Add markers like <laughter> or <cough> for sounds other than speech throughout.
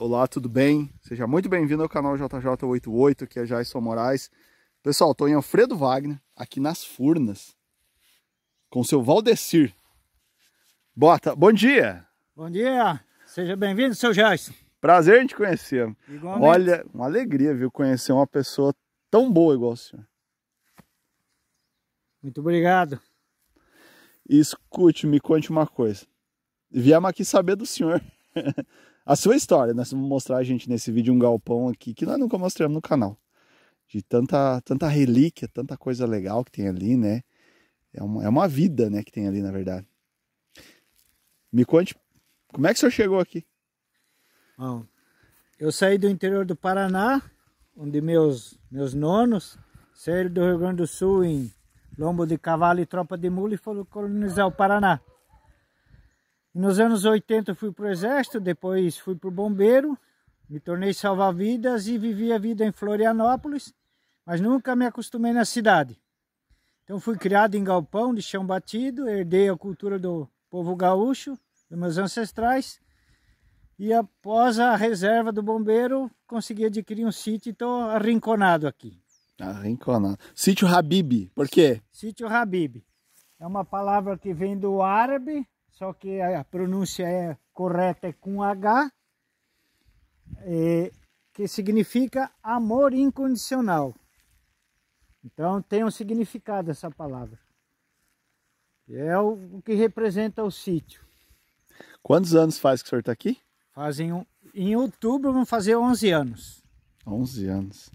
Olá, tudo bem? Seja muito bem-vindo ao canal JJ88, que é Jason Moraes. Pessoal, estou em Alfredo Wagner, aqui nas Furnas, com o seu Valdecir. Bota, bom dia! Bom dia, seja bem-vindo, seu Jason. Prazer em te conhecer. Igualmente. Olha, uma alegria, viu, conhecer uma pessoa tão boa igual o senhor. Muito obrigado. Escute, me conte uma coisa. Viemos aqui saber do senhor. <laughs> a sua história. Nós né? vamos mostrar, a gente, nesse vídeo um galpão aqui que nós nunca mostramos no canal. De tanta, tanta relíquia, tanta coisa legal que tem ali, né? É uma, é uma vida, né, que tem ali, na verdade. Me conte, como é que o senhor chegou aqui? Bom, eu saí do interior do Paraná, onde meus, meus nonos saíram do Rio Grande do Sul em Lombo de Cavalo e Tropa de Mula e foram colonizar o Paraná. Nos anos 80 fui para o exército, depois fui para o bombeiro, me tornei salva-vidas e vivi a vida em Florianópolis, mas nunca me acostumei na cidade. Então fui criado em galpão de chão batido, herdei a cultura do povo gaúcho, dos meus ancestrais, e após a reserva do bombeiro consegui adquirir um sítio e estou arrinconado aqui. Arrinconado. Sítio Habib, por quê? Sítio Habib. É uma palavra que vem do árabe só que a pronúncia é correta é com H, é, que significa amor incondicional. Então tem um significado essa palavra. É o, que representa o sítio. Quantos anos faz que o senhor está aqui? Fazem um, em outubro vão fazer 11 anos. 11 anos.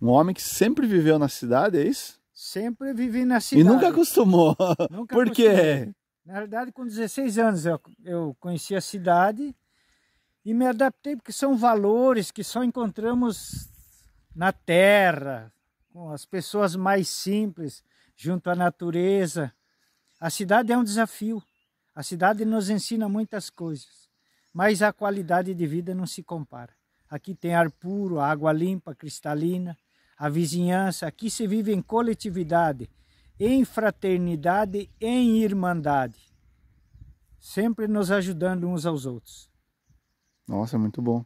Um homem que sempre viveu na cidade, é isso? Sempre vivi na cidade. E nunca acostumou. Nunca <laughs> Por quê? Na realidade, com 16 anos eu, eu conheci a cidade e me adaptei porque são valores que só encontramos na terra, com as pessoas mais simples, junto à natureza. A cidade é um desafio. A cidade nos ensina muitas coisas, mas a qualidade de vida não se compara. Aqui tem ar puro, água limpa, cristalina, a vizinhança, aqui se vive em coletividade em fraternidade, em irmandade, sempre nos ajudando uns aos outros. Nossa, muito bom.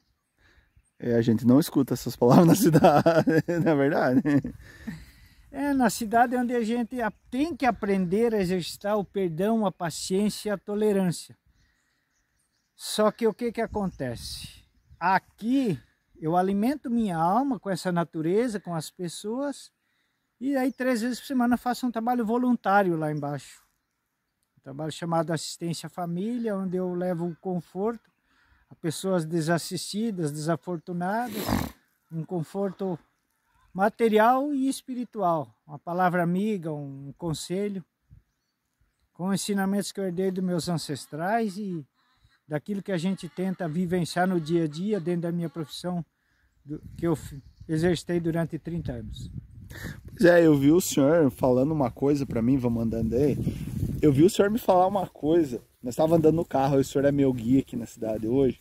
É, a gente não escuta essas palavras na <laughs> cidade, não é verdade. É, na cidade onde a gente tem que aprender a exercitar o perdão, a paciência e a tolerância. Só que o que, que acontece? Aqui eu alimento minha alma com essa natureza, com as pessoas, e aí três vezes por semana faço um trabalho voluntário lá embaixo. Um trabalho chamado Assistência à Família, onde eu levo o conforto a pessoas desassistidas, desafortunadas, um conforto material e espiritual, uma palavra amiga, um conselho, com ensinamentos que eu herdei dos meus ancestrais e daquilo que a gente tenta vivenciar no dia a dia dentro da minha profissão que eu exercitei durante 30 anos. Pois é, eu vi o senhor falando uma coisa para mim, vamos andando aí. Eu vi o senhor me falar uma coisa. Nós estávamos andando no carro, o senhor é meu guia aqui na cidade hoje.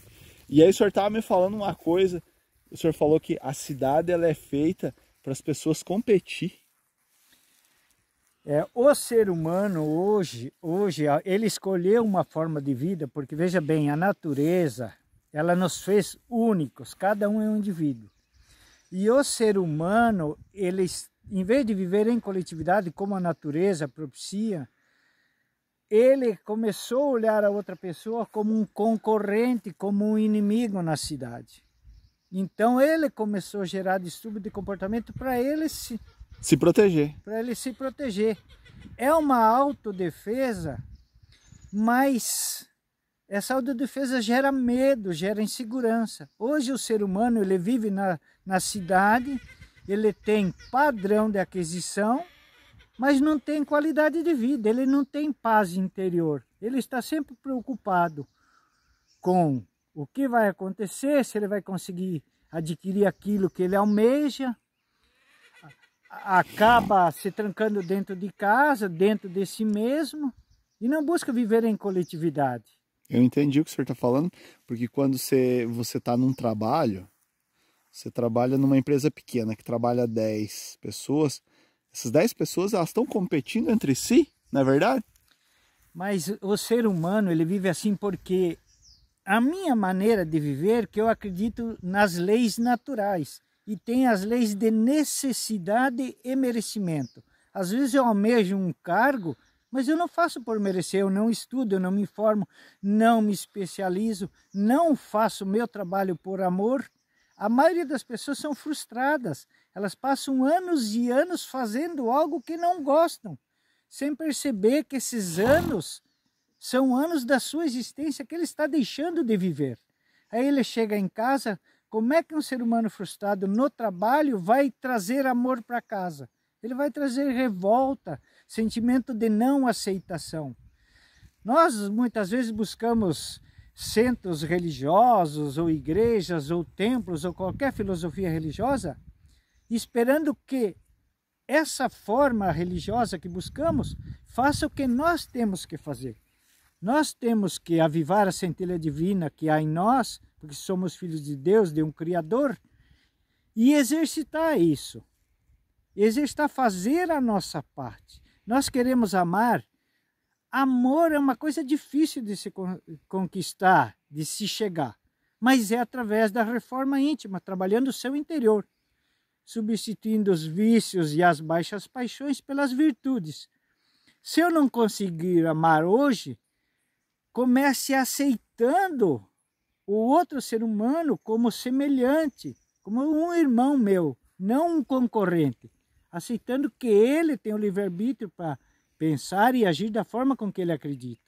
E aí o senhor estava me falando uma coisa. O senhor falou que a cidade ela é feita para as pessoas competir. É, o ser humano hoje, hoje ele escolheu uma forma de vida, porque veja bem, a natureza, ela nos fez únicos, cada um é um indivíduo. E o ser humano, ele, em vez de viver em coletividade como a natureza propicia, ele começou a olhar a outra pessoa como um concorrente, como um inimigo na cidade. Então ele começou a gerar distúrbio de comportamento para ele se, se proteger. Para ele se proteger. É uma autodefesa, mas essa autodefesa gera medo, gera insegurança. Hoje o ser humano ele vive na, na cidade, ele tem padrão de aquisição, mas não tem qualidade de vida, ele não tem paz interior. Ele está sempre preocupado com o que vai acontecer, se ele vai conseguir adquirir aquilo que ele almeja, acaba se trancando dentro de casa, dentro de si mesmo, e não busca viver em coletividade. Eu entendi o que o senhor está falando, porque quando você está num trabalho, você trabalha numa empresa pequena que trabalha 10 pessoas, essas 10 pessoas elas estão competindo entre si, não é verdade? Mas o ser humano ele vive assim porque a minha maneira de viver que eu acredito nas leis naturais e tem as leis de necessidade e merecimento. Às vezes eu almejo um cargo mas eu não faço por merecer, eu não estudo, eu não me informo, não me especializo, não faço meu trabalho por amor. A maioria das pessoas são frustradas. Elas passam anos e anos fazendo algo que não gostam, sem perceber que esses anos são anos da sua existência que ele está deixando de viver. Aí ele chega em casa, como é que um ser humano frustrado no trabalho vai trazer amor para casa? Ele vai trazer revolta, sentimento de não aceitação. Nós muitas vezes buscamos centros religiosos ou igrejas ou templos ou qualquer filosofia religiosa, esperando que essa forma religiosa que buscamos faça o que nós temos que fazer. Nós temos que avivar a centelha divina que há em nós, porque somos filhos de Deus, de um Criador, e exercitar isso. Exercitar fazer a nossa parte. Nós queremos amar. Amor é uma coisa difícil de se conquistar, de se chegar, mas é através da reforma íntima, trabalhando o seu interior, substituindo os vícios e as baixas paixões pelas virtudes. Se eu não conseguir amar hoje, comece aceitando o outro ser humano como semelhante, como um irmão meu, não um concorrente aceitando que ele tem o livre-arbítrio para pensar e agir da forma com que ele acredita.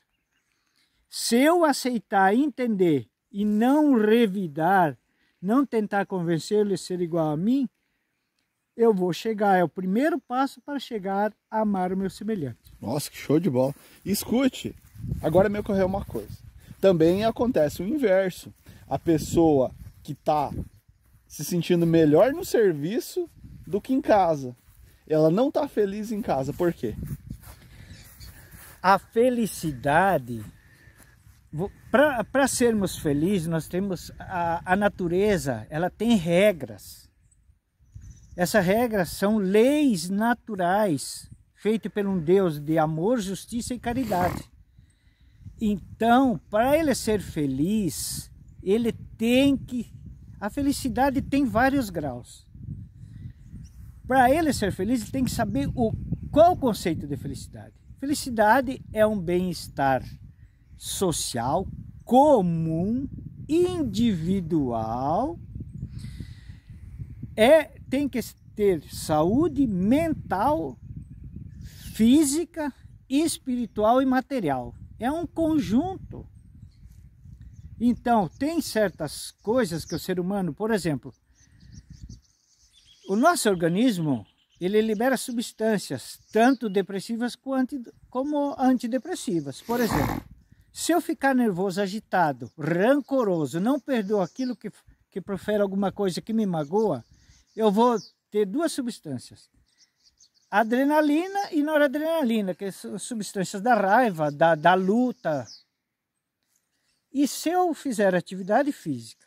Se eu aceitar, entender e não revidar, não tentar convencê-lo a ser igual a mim, eu vou chegar, é o primeiro passo para chegar a amar o meu semelhante. Nossa, que show de bola. Escute, agora me ocorreu uma coisa. Também acontece o inverso. A pessoa que está se sentindo melhor no serviço do que em casa. Ela não está feliz em casa. Por quê? A felicidade para sermos felizes, nós temos a, a, natureza, ela tem regras. Essas regras são leis naturais, feitas por um Deus de amor, justiça e caridade. Então, para ele ser feliz, ele tem que. A felicidade tem vários graus. Para ele ser feliz, ele tem que saber o, qual o conceito de felicidade. Felicidade é um bem-estar social, comum, individual. É, tem que ter saúde mental, física, espiritual e material. É um conjunto. Então, tem certas coisas que o ser humano, por exemplo, o nosso organismo, ele libera substâncias, tanto depressivas quanto como antidepressivas. Por exemplo, se eu ficar nervoso, agitado, rancoroso, não perdoo aquilo que, que profere alguma coisa que me magoa, eu vou ter duas substâncias. Adrenalina e noradrenalina, que são substâncias da raiva, da, da luta. E se eu fizer atividade física,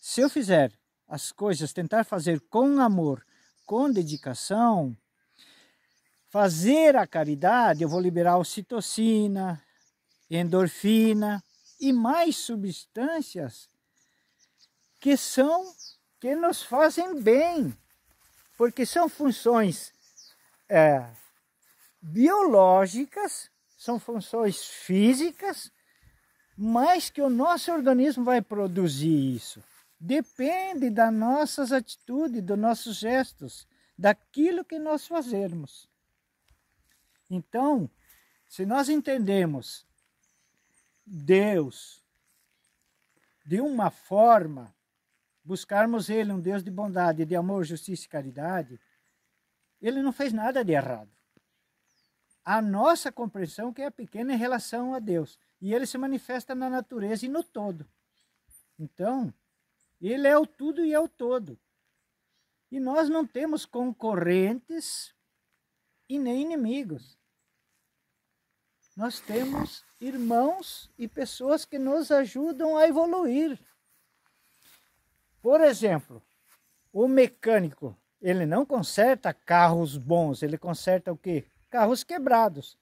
se eu fizer as coisas, tentar fazer com amor, com dedicação, fazer a caridade, eu vou liberar ocitocina, endorfina e mais substâncias que são que nos fazem bem, porque são funções é, biológicas, são funções físicas, mas que o nosso organismo vai produzir isso depende das nossas atitudes, dos nossos gestos, daquilo que nós fazermos. Então, se nós entendemos Deus de uma forma, buscarmos Ele, um Deus de bondade, de amor, justiça e caridade, Ele não fez nada de errado. A nossa compreensão que é pequena em relação a Deus. E Ele se manifesta na natureza e no todo. Então, ele é o tudo e é o todo. E nós não temos concorrentes e nem inimigos. Nós temos irmãos e pessoas que nos ajudam a evoluir. Por exemplo, o mecânico, ele não conserta carros bons, ele conserta o quê? Carros quebrados.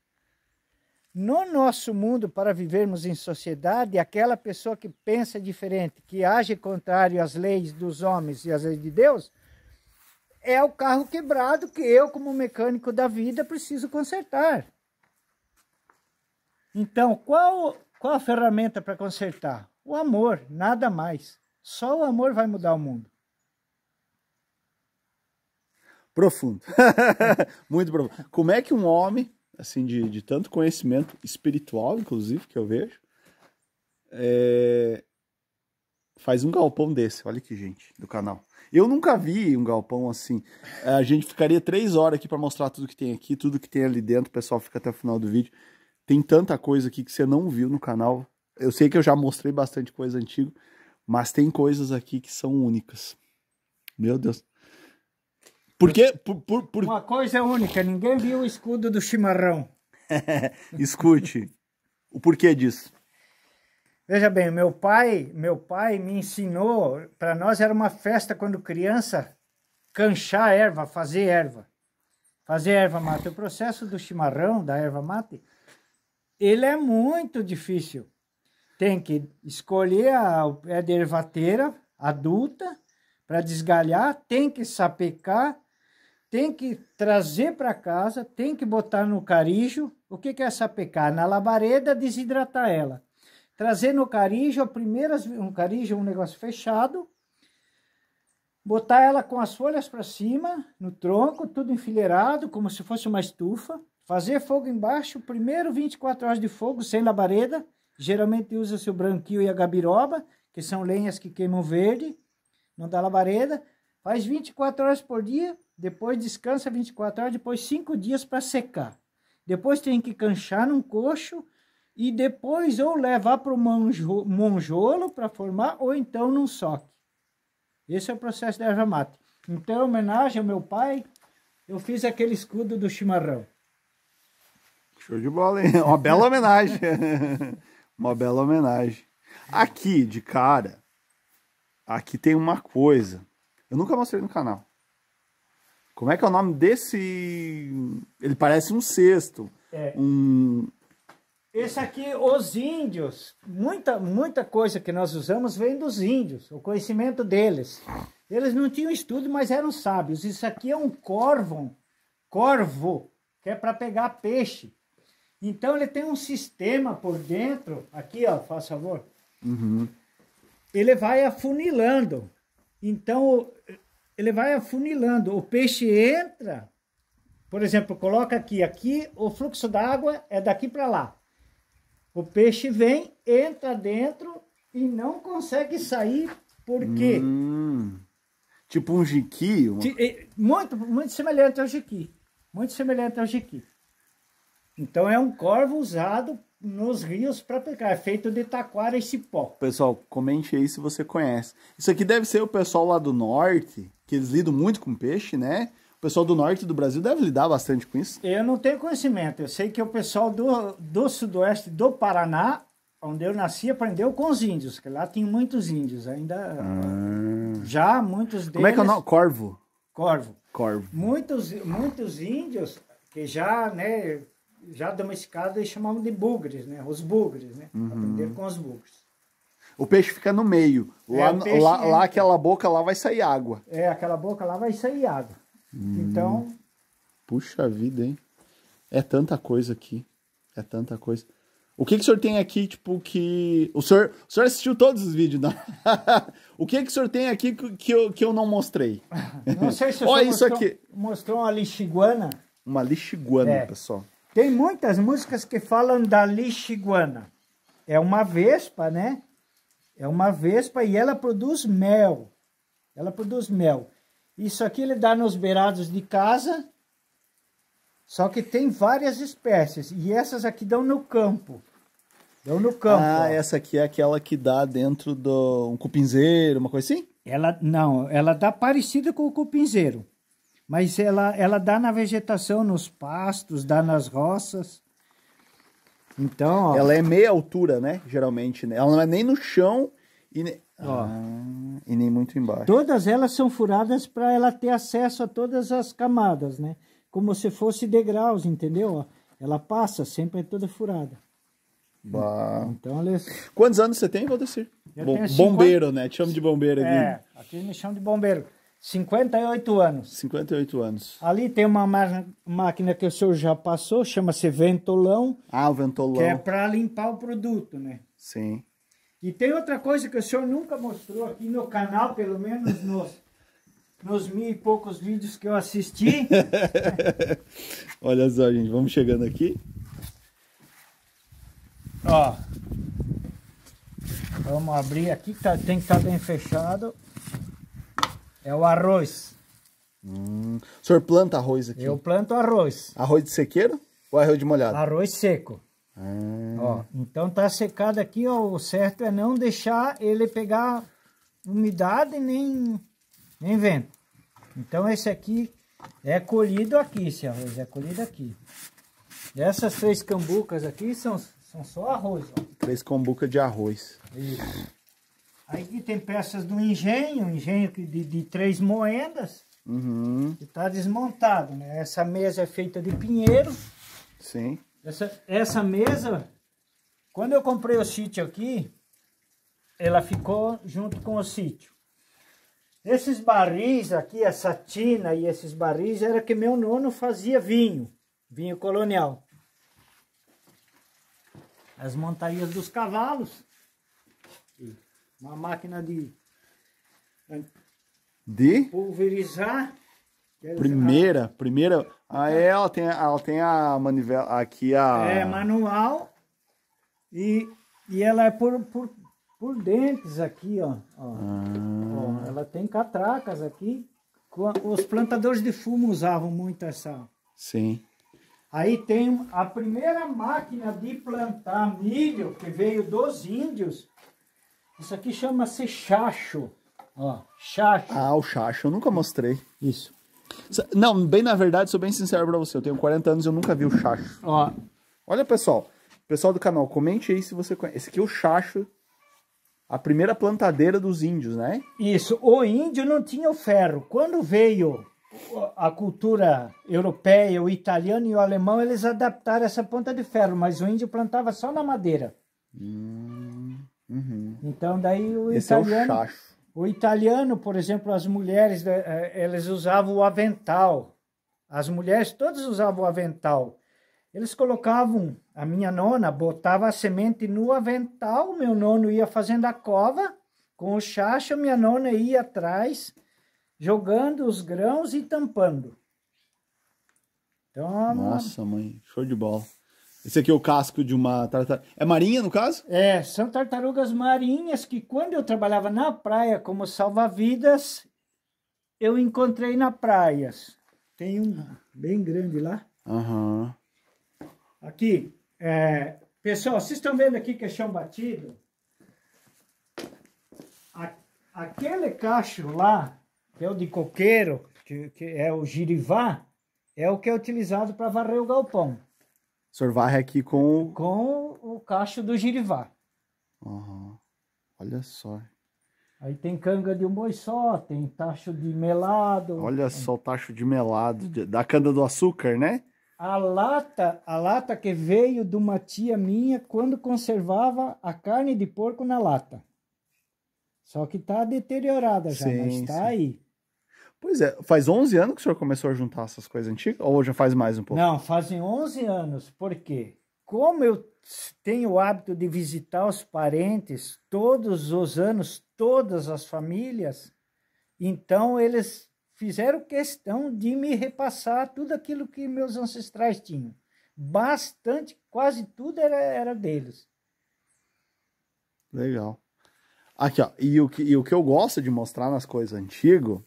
No nosso mundo, para vivermos em sociedade, aquela pessoa que pensa diferente, que age contrário às leis dos homens e às leis de Deus, é o carro quebrado que eu, como mecânico da vida, preciso consertar. Então, qual, qual a ferramenta para consertar? O amor, nada mais. Só o amor vai mudar o mundo. Profundo. <laughs> Muito profundo. Como é que um homem assim, de, de tanto conhecimento espiritual, inclusive, que eu vejo, é... faz um galpão desse. Olha que gente do canal. Eu nunca vi um galpão assim. É, a gente ficaria três horas aqui para mostrar tudo que tem aqui, tudo que tem ali dentro. O pessoal fica até o final do vídeo. Tem tanta coisa aqui que você não viu no canal. Eu sei que eu já mostrei bastante coisa antiga, mas tem coisas aqui que são únicas. Meu Deus. Porque. Por, por, por... Uma coisa única, ninguém viu o escudo do chimarrão. <laughs> Escute, o porquê disso? Veja bem, meu pai, meu pai me ensinou, para nós era uma festa quando criança, canchar erva, fazer erva. Fazer erva mate. O processo do chimarrão, da erva mate, ele é muito difícil. Tem que escolher a, a é dervateira adulta para desgalhar, tem que sapecar, tem que trazer para casa, tem que botar no carijo. O que, que é pecar Na labareda, desidratar ela. Trazer no carijo, a primeira, um carijo, um negócio fechado. Botar ela com as folhas para cima, no tronco, tudo enfileirado, como se fosse uma estufa. Fazer fogo embaixo, primeiro 24 horas de fogo, sem labareda. Geralmente usa-se o branquio e a gabiroba, que são lenhas que queimam verde, não dá labareda. Faz 24 horas por dia, depois descansa 24 horas, depois 5 dias para secar. Depois tem que canchar num coxo e depois ou levar para o monjo, monjolo para formar ou então num soque. Esse é o processo da erva mate. Então, em homenagem ao meu pai, eu fiz aquele escudo do chimarrão. Show de bola, hein? Uma bela homenagem. <laughs> uma bela homenagem. Aqui, de cara, aqui tem uma coisa. Eu nunca mostrei no canal. Como é que é o nome desse? Ele parece um cesto. É. Um... Esse aqui, os índios. Muita, muita coisa que nós usamos vem dos índios, o conhecimento deles. Eles não tinham estudo, mas eram sábios. Isso aqui é um corvo, corvo, que é para pegar peixe. Então ele tem um sistema por dentro, aqui ó, faz favor. Uhum. Ele vai afunilando. Então ele vai afunilando. O peixe entra, por exemplo, coloca aqui, aqui, o fluxo d'água é daqui para lá. O peixe vem, entra dentro e não consegue sair, porque hum, Tipo um jiqui? Uma... Muito, muito semelhante ao jiqui. Muito semelhante ao jiqui. Então é um corvo usado nos rios para pescar, é feito de taquara e cipó. Pessoal, comente aí se você conhece. Isso aqui deve ser o pessoal lá do norte, que eles lidam muito com peixe, né? O pessoal do norte do Brasil deve lidar bastante com isso. Eu não tenho conhecimento. Eu sei que o pessoal do, do sudoeste do Paraná, onde eu nasci, aprendeu com os índios, que lá tem muitos índios ainda. Ah. Já muitos deles. Como é que é o nome? Corvo. Corvo. Corvo. Muitos, muitos índios que já, né, já domesticados, eles chamavam de bugres, né? Os bugres, né? Uhum. Aprenderam com os bugres. O peixe fica no meio. Lá, é, lá, lá aquela boca lá vai sair água. É, aquela boca lá vai sair água. Hum. Então. Puxa vida, hein? É tanta coisa aqui. É tanta coisa. O que, que o senhor tem aqui, tipo, que. O senhor, o senhor assistiu todos os vídeos, não? <laughs> o que, que o senhor tem aqui que eu, que eu não mostrei? <laughs> Não sei se o senhor mostrou, aqui. mostrou uma lixiguana. Uma lixiguana, é. pessoal. Tem muitas músicas que falam da lixiguana. É uma vespa, né? É uma vespa e ela produz mel. Ela produz mel. Isso aqui ele dá nos beirados de casa, só que tem várias espécies. E essas aqui dão no campo. Dão no campo. Ah, ó. essa aqui é aquela que dá dentro do um cupinzeiro, uma coisa assim? Ela não, ela dá parecida com o cupinzeiro. Mas ela, ela dá na vegetação, nos pastos, dá nas roças. Então, ó. Ela é meia altura, né? Geralmente, né? Ela não é nem no chão e, ne... ah, e nem muito embaixo. Todas elas são furadas para ela ter acesso a todas as camadas, né? Como se fosse degraus, entendeu? Ela passa, sempre é toda furada. Bah. Então, ela... É assim. Quantos anos você tem, Valdecir? Bo bombeiro, 50... né? Te chamo de bombeiro aqui. É, aqui me chamam de bombeiro. 58 anos. 58 anos. Ali tem uma máquina que o senhor já passou, chama-se ventolão. Ah, o ventolão. Que é para limpar o produto, né? Sim. E tem outra coisa que o senhor nunca mostrou aqui no canal, pelo menos nos, nos mil e poucos vídeos que eu assisti. <laughs> Olha só, gente, vamos chegando aqui. Ó. Vamos abrir aqui, tá, tem que estar tá bem fechado. É o arroz. Hum. O senhor planta arroz aqui? Eu planto arroz. Arroz de sequeiro ou arroz de molhado? Arroz seco. Ah. Ó, então tá secado aqui, ó. O certo é não deixar ele pegar umidade nem, nem vento. Então esse aqui é colhido aqui, esse arroz é colhido aqui. Essas três cambucas aqui são, são só arroz, ó. Três cambucas de arroz. Isso. Aí tem peças do engenho, engenho de, de três moendas, uhum. que está desmontado, né? Essa mesa é feita de pinheiro. Sim. Essa, essa mesa, quando eu comprei o sítio aqui, ela ficou junto com o sítio. Esses barris aqui, essa tina e esses barris, era que meu nono fazia vinho, vinho colonial. As montarias dos cavalos. Uma máquina de. De? Pulverizar. Primeira, primeira. Ah, então, é, ela tem, ela tem a manivela. Aqui a. É manual. E, e ela é por, por, por dentes aqui, ó. ó. Ah. ó ela tem catracas aqui. Os plantadores de fumo usavam muito essa. Sim. Aí tem a primeira máquina de plantar milho que veio dos índios isso aqui chama-se chacho. Ó, chacho. Ah, o chacho. Eu nunca mostrei. Isso. Não, bem na verdade, sou bem sincero pra você. Eu tenho 40 anos e eu nunca vi o chacho. Ó. Olha, pessoal. Pessoal do canal, comente aí se você conhece. Esse aqui é o chacho. A primeira plantadeira dos índios, né? Isso. O índio não tinha o ferro. Quando veio a cultura europeia, o italiano e o alemão, eles adaptaram essa ponta de ferro, mas o índio plantava só na madeira. Hum. Uhum. Então daí o Esse italiano, é o, o, italiano, por exemplo, as mulheres eh, eh, elas usavam o avental. As mulheres todas usavam o avental. Eles colocavam, a minha nona botava a semente no avental, meu nono ia fazendo a cova com o chacho, minha nona ia atrás, jogando os grãos e tampando. Então, Nossa, mãe, show de bola. Esse aqui é o casco de uma tartaruga. É marinha, no caso? É, são tartarugas marinhas que quando eu trabalhava na praia como salva-vidas, eu encontrei na praia. Tem um bem grande lá. Uhum. Aqui, é... pessoal, vocês estão vendo aqui que é chão batido? Aquele cacho lá, que é o de coqueiro, que, que é o girivá, é o que é utilizado para varrer o galpão. O senhor varre aqui com. Com o cacho do girivá. Uhum. Olha só. Aí tem canga de um boi só, tem tacho de melado. Olha só o tacho de melado, da cana do açúcar, né? A lata, a lata que veio de uma tia minha quando conservava a carne de porco na lata. Só que tá deteriorada já, sim, mas tá sim. aí. Pois é, faz 11 anos que o senhor começou a juntar essas coisas antigas? Ou já faz mais um pouco? Não, fazem 11 anos. Por quê? Como eu tenho o hábito de visitar os parentes todos os anos, todas as famílias, então eles fizeram questão de me repassar tudo aquilo que meus ancestrais tinham. Bastante, quase tudo era, era deles. Legal. Aqui, ó. E o, que, e o que eu gosto de mostrar nas coisas antigas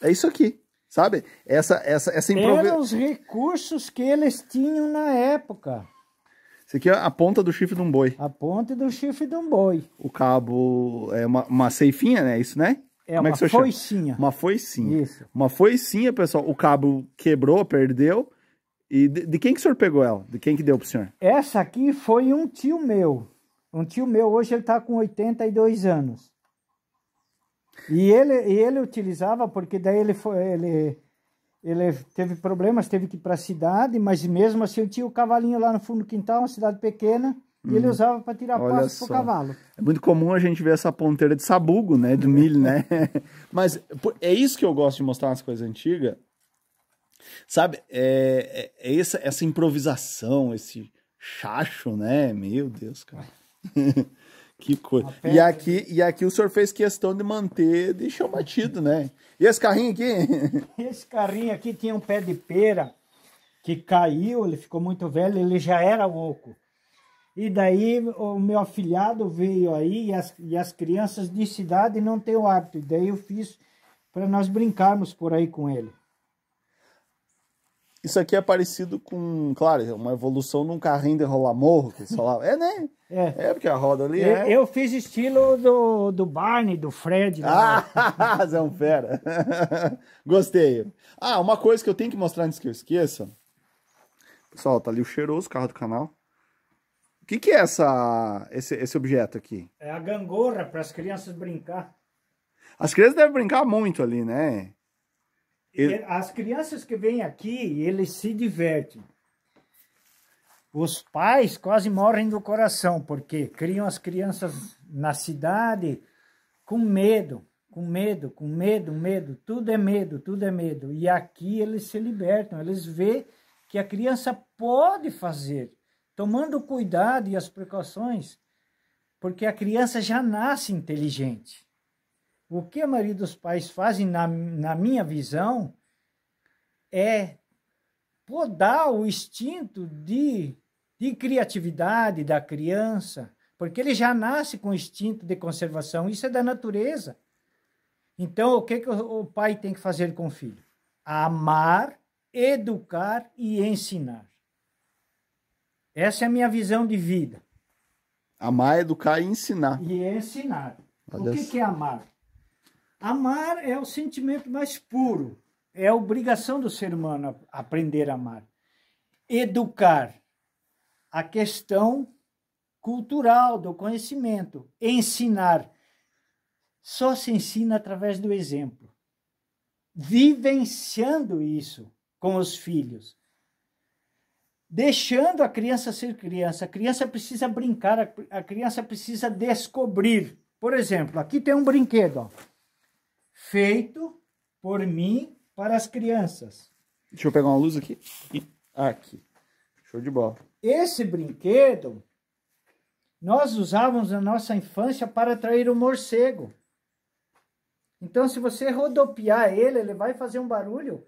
é isso aqui, sabe? Essa, essa, essa improvisação. Eram os recursos que eles tinham na época. Isso aqui é a ponta do chifre de um boi. A ponta do chifre de um boi. O cabo é uma, uma ceifinha, né? É isso, né? É, Como é uma é foicinha. Chama? Uma foicinha. Isso. Uma foicinha, pessoal. O cabo quebrou, perdeu. E de, de, quem que o senhor pegou ela? De quem que deu pro senhor? Essa aqui foi um tio meu. Um tio meu, hoje ele tá com 82 anos. E ele, e ele utilizava, porque daí ele foi. Ele, ele teve problemas, teve que ir para a cidade, mas mesmo assim eu tinha o cavalinho lá no fundo do quintal, uma cidade pequena, e ele uhum. usava para tirar Olha pasto o cavalo. É muito comum a gente ver essa ponteira de sabugo, né? Do milho, né? <laughs> Mas é isso que eu gosto de mostrar nas coisas antigas. Sabe? É, é, é essa, essa improvisação, esse chacho, né? Meu Deus, cara. <laughs> Que coisa. E aqui, e aqui o senhor fez questão de manter, deixou batido, né? E esse carrinho aqui? <laughs> Esse carrinho aqui tinha um pé de pera que caiu, ele ficou muito velho, ele já era oco. E daí o meu afilhado veio aí e as, e as crianças de cidade não têm o hábito. E daí eu fiz para nós brincarmos por aí com ele. Isso aqui é parecido com, claro, é uma evolução num carrinho de rolar morro, que É, né? É. é, porque a roda ali eu, é. Eu fiz estilo do, do Barney, do Fred. Né? Ah, <laughs> Zé um fera. <laughs> Gostei. Ah, uma coisa que eu tenho que mostrar antes que eu esqueça. Pessoal, tá ali o cheiroso carro do canal. O que que é essa, esse, esse objeto aqui? É a gangorra para as crianças brincar. As crianças devem brincar muito ali, né? As crianças que vêm aqui, eles se divertem. Os pais quase morrem do coração, porque criam as crianças na cidade com medo, com medo, com medo, medo. Tudo é medo, tudo é medo. E aqui eles se libertam, eles veem que a criança pode fazer, tomando cuidado e as precauções, porque a criança já nasce inteligente. O que a maioria dos pais fazem, na, na minha visão, é podar o instinto de, de criatividade da criança, porque ele já nasce com instinto de conservação, isso é da natureza. Então, o que, que o pai tem que fazer com o filho? Amar, educar e ensinar. Essa é a minha visão de vida. Amar, educar e ensinar. E ensinar. Olha o que, que é amar? Amar é o sentimento mais puro, é obrigação do ser humano aprender a amar. Educar, a questão cultural do conhecimento. Ensinar, só se ensina através do exemplo. Vivenciando isso com os filhos. Deixando a criança ser criança. A criança precisa brincar, a criança precisa descobrir. Por exemplo, aqui tem um brinquedo. Ó feito por mim para as crianças. Deixa eu pegar uma luz aqui. Aqui. Show de bola. Esse brinquedo nós usávamos na nossa infância para atrair o morcego. Então, se você rodopiar ele, ele vai fazer um barulho.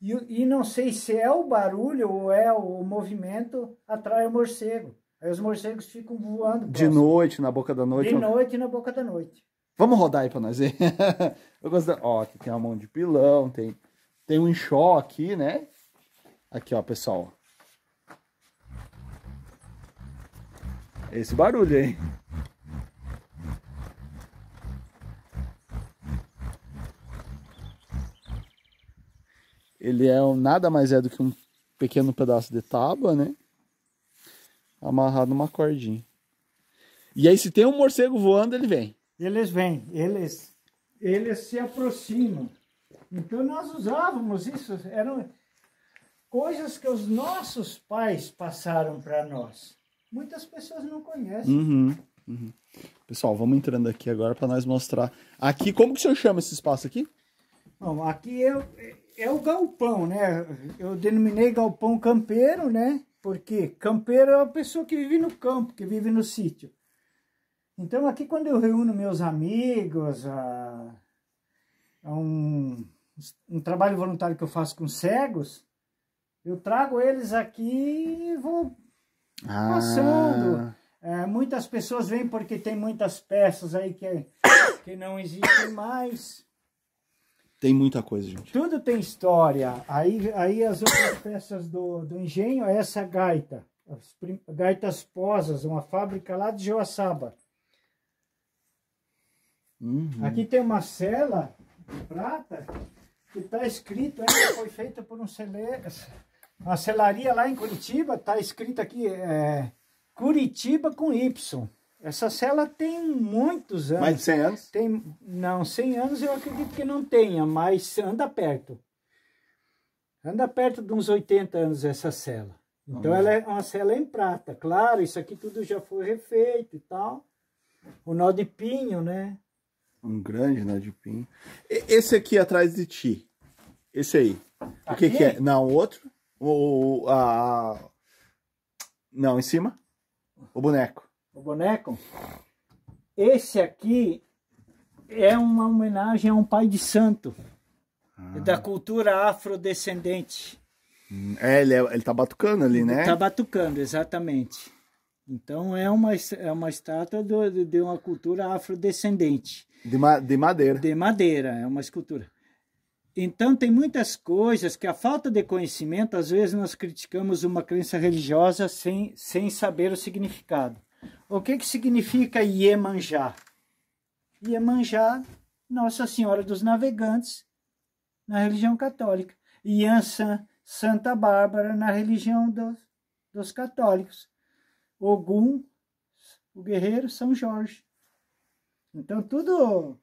E, e não sei se é o barulho ou é o movimento atrai o morcego. Aí os morcegos ficam voando. De próximo. noite, na boca da noite. De noite, na boca da noite. Vamos rodar aí pra nós ver. <laughs> eu gosto da... Ó, aqui tem a mão de pilão, tem, tem um enxó aqui, né? Aqui, ó, pessoal. Esse barulho, hein? Ele é um, nada mais é do que um pequeno pedaço de tábua, né? Amarrado numa cordinha. E aí, se tem um morcego voando, ele vem eles vêm, eles, eles se aproximam. Então nós usávamos isso, eram coisas que os nossos pais passaram para nós. Muitas pessoas não conhecem. Uhum, uhum. Pessoal, vamos entrando aqui agora para nós mostrar. Aqui, como que o senhor chama esse espaço aqui? Bom, aqui é, é o galpão, né? Eu denominei galpão campeiro, né? Porque campeiro é a pessoa que vive no campo, que vive no sítio. Então aqui quando eu reúno meus amigos, a, um, um trabalho voluntário que eu faço com cegos, eu trago eles aqui e vou ah. passando. É, muitas pessoas vêm porque tem muitas peças aí que, <coughs> que não existem mais. Tem muita coisa, gente. Tudo tem história. Aí, aí as outras peças do, do engenho é essa gaita. As gaitas posas, uma fábrica lá de Joaçaba. Uhum. Aqui tem uma cela de prata que está escrito, ela foi feita por um uma celaria lá em Curitiba, está escrito aqui é, Curitiba com Y. Essa cela tem muitos anos. Mais de 100 anos? Tem, não, 100 anos eu acredito que não tenha, mas anda perto. Anda perto de uns 80 anos essa cela. Então Vamos. ela é uma cela em prata. Claro, isso aqui tudo já foi refeito e tal. O nó de pinho, né? Um grande né, de pinho. E- Esse aqui atrás de ti. Esse aí. O que, que é? Não, o outro. O, a... Não, em cima. O boneco. O boneco. Esse aqui é uma homenagem a um pai de santo ah. da cultura afrodescendente. Hum, é, ele, é- ele tá batucando ali, né? Tá batucando, exatamente. Então é uma, é uma estátua do- de uma cultura afrodescendente. De, ma de madeira. De madeira, é uma escultura. Então, tem muitas coisas que a falta de conhecimento, às vezes, nós criticamos uma crença religiosa sem, sem saber o significado. O que, que significa Iemanjá? Iemanjá, Nossa Senhora dos Navegantes, na religião católica. Yansan, Santa Bárbara, na religião dos, dos católicos. Ogum, o guerreiro, São Jorge. Então tudo.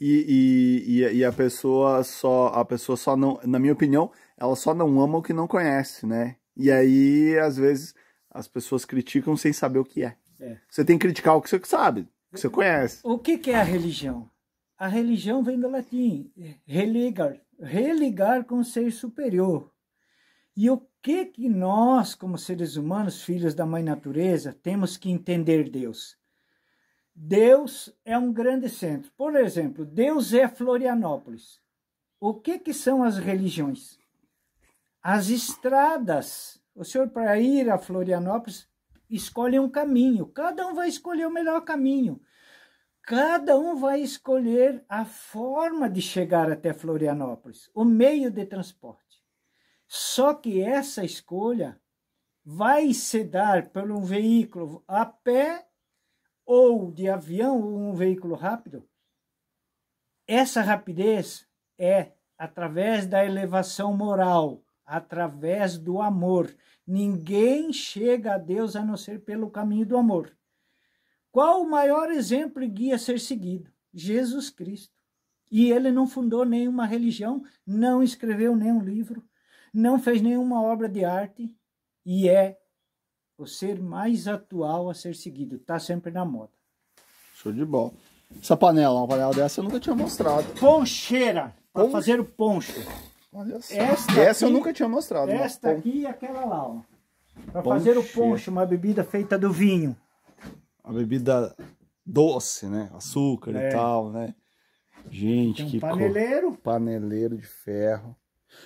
E, e, e, a pessoa só. A pessoa só não. Na minha opinião, ela só não ama o que não conhece, né? E aí, às vezes, as pessoas criticam sem saber o que é. é. Você tem que criticar o que você sabe, o que você conhece. O que, que é a religião? A religião vem do latim, religar, religar com o ser superior. E o que que nós, como seres humanos, filhos da mãe natureza, temos que entender Deus? Deus é um grande centro. Por exemplo, Deus é Florianópolis. O que, que são as religiões? As estradas. O senhor, para ir a Florianópolis, escolhe um caminho. Cada um vai escolher o melhor caminho. Cada um vai escolher a forma de chegar até Florianópolis, o meio de transporte. Só que essa escolha vai se dar por um veículo a pé ou de avião ou um veículo rápido, essa rapidez é através da elevação moral, através do amor. Ninguém chega a Deus a não ser pelo caminho do amor. Qual o maior exemplo e guia a ser seguido? Jesus Cristo. E ele não fundou nenhuma religião, não escreveu nenhum livro, não fez nenhuma obra de arte e é o ser mais atual a ser seguido. Tá sempre na moda. Show de bola. Essa panela, uma panela dessa eu nunca tinha mostrado. Poncheira, para Ponche... fazer o poncho. Olha só. Esta essa aqui, eu nunca tinha mostrado. Esta aqui e é aquela lá, ó. Para fazer o poncho, uma bebida feita do vinho. A bebida doce, né? Açúcar é. e tal, né? Gente, um que paneleiro. Co... Paneleiro de ferro.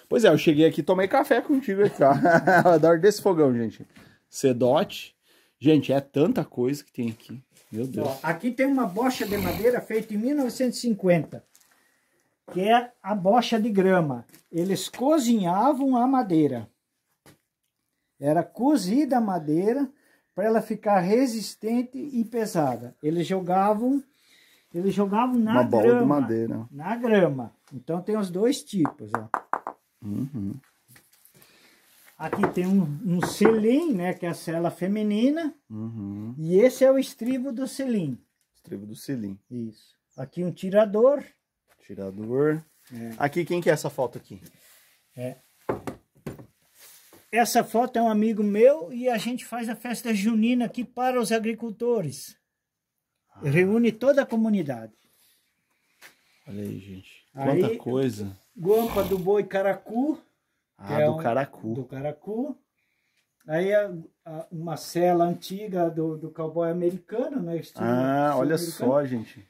Pois é, eu cheguei aqui, tomei café contigo aqui, <laughs> ó. Adoro desse fogão, gente sedote. Gente, é tanta coisa que tem aqui. Meu Deus. Ó, aqui tem uma bocha de madeira feita em 1950, que é a bocha de grama. Eles cozinhavam a madeira. Era cozida a madeira para ela ficar resistente e pesada. Eles jogavam eles jogavam na uma grama. Bola de madeira. Na grama. Então tem os dois tipos, ó. Uhum. Aqui tem um, um selim, né? Que é a cela feminina. Uhum. E esse é o estribo do selim. Estribo do selim. Isso. Aqui um tirador. Tirador. É. Aqui, quem que é essa foto aqui? É. Essa foto é um amigo meu e a gente faz a festa junina aqui para os agricultores. Ah. Reúne toda a comunidade. Olha aí, gente. Quanta aí, coisa. Guampa do boi caracu. Ah, é do um, Caracu. Do Caracu. Aí a, a, uma cela antiga do, do cowboy americano, né? Estilo, ah, olha só, gente.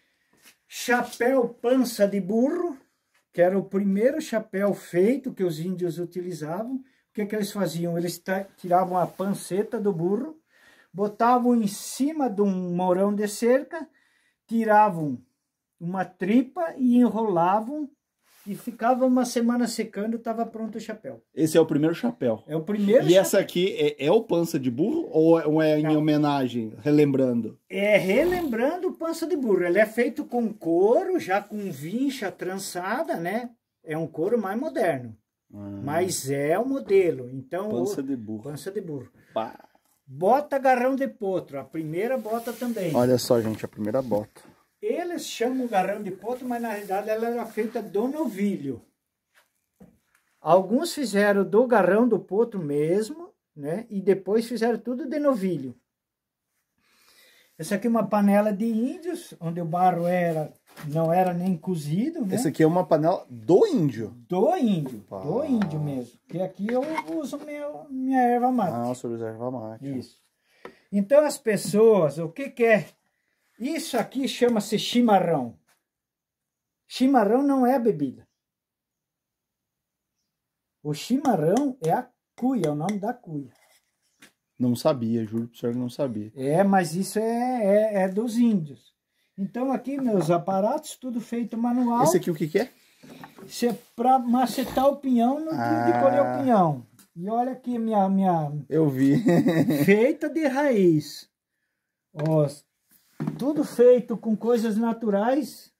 Chapéu pança de burro, que era o primeiro chapéu feito que os índios utilizavam. O que, é que eles faziam? Eles tiravam a panceta do burro, botavam em cima de um mourão de cerca, tiravam uma tripa e enrolavam e ficava uma semana secando, estava pronto o chapéu. Esse é o primeiro chapéu. É o primeiro. E chapéu. essa aqui é, é, o pança de burro ou é, é em homenagem, relembrando? É relembrando o pança de burro. Ele é feito com couro, já com vincha trançada, né? É um couro mais moderno. Ah. Mas é o modelo. Então, pança o... de burro. Pança de burro. Pá. Bota garrão de potro, a primeira bota também. Olha só, gente, a primeira bota. Eles chamam o garrão de potro, mas na realidade ela era feita do novilho. Alguns fizeram do garrão do potro mesmo, né? E depois fizeram tudo de novilho. Essa aqui é uma panela de índios, onde o barro era não era nem cozido, né? Essa aqui é uma panela do índio? Do índio, Opa. do índio mesmo. Porque aqui eu uso meu, minha erva mate. Ah, sobre a erva mate. Isso. Então as pessoas, o que quer é isso aqui chama-se chimarrão. Chimarrão não é a bebida. O chimarrão é a cuia, é o nome da cuia. Não sabia, juro o senhor que não sabia. É, mas isso é, é, é dos índios. Então aqui meus aparatos, tudo feito manual. Esse aqui o que, que é? Isso é pra macetar o pinhão no ah. de colher o ah. pinhão. E olha aqui minha... minha... Eu vi. <laughs> feita de raiz. Ó, tudo feito com coisas naturais,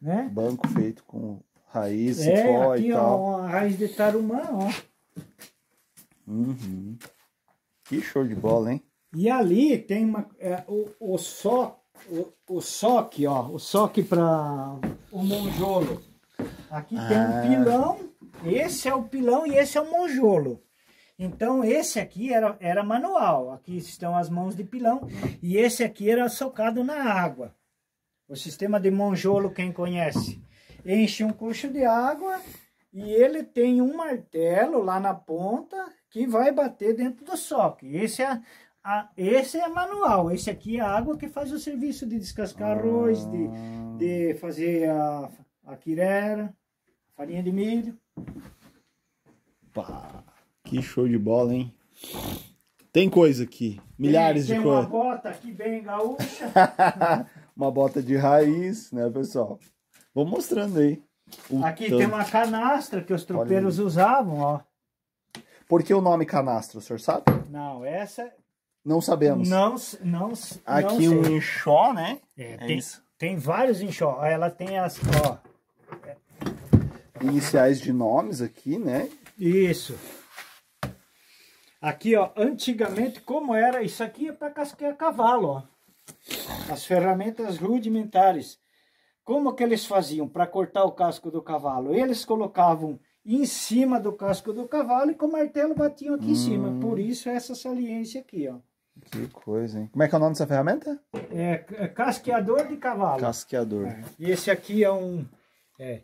né? Banco feito com raiz, é, aqui, e tal. Ó, a raiz de tarumã, ó. Uhum. Que show de bola, hein? E ali tem uma, é, o, o, so, o, o soque, ó, o soque para o monjolo. Aqui ah. tem um ah. pilão, esse é o pilão e esse é o monjolo. Então esse aqui era, era manual, aqui estão as mãos de pilão e esse aqui era socado na água. O sistema de monjolo, quem conhece, enche um cucho de água e ele tem um martelo lá na ponta que vai bater dentro do soque. Esse é, a, esse é manual, esse aqui é a água que faz o serviço de descascar arroz, de, de fazer a, a quirera, farinha de milho. Pá. Que show de bola, hein? Tem coisa aqui, milhares tem, de coisas. Tem uma bota aqui bem gaúcha. <laughs> uma bota de raiz, né, pessoal? Vou mostrando aí. aqui tanto. tem uma canastra que os tropeiros usavam, ó. Por que o nome canastra, o senhor sabe? Não, essa... Não sabemos. Não, não, Aqui não um enxó, né? É, é tem, isso. tem vários enxó. Ela tem as, ó... Iniciais de nomes aqui, né? Isso. Aqui, ó, antigamente como era, isso aqui é para casquear cavalo, ó. As ferramentas rudimentares. Como que eles faziam para cortar o casco do cavalo? Eles colocavam em cima do casco do cavalo e com o martelo batiam aqui hum. em cima. Hum. Por isso essa saliência aqui, ó. Que coisa, hein? Como é que é o nome dessa ferramenta? É, é, casqueador de cavalo. Casqueador. É. E esse aqui é um... É,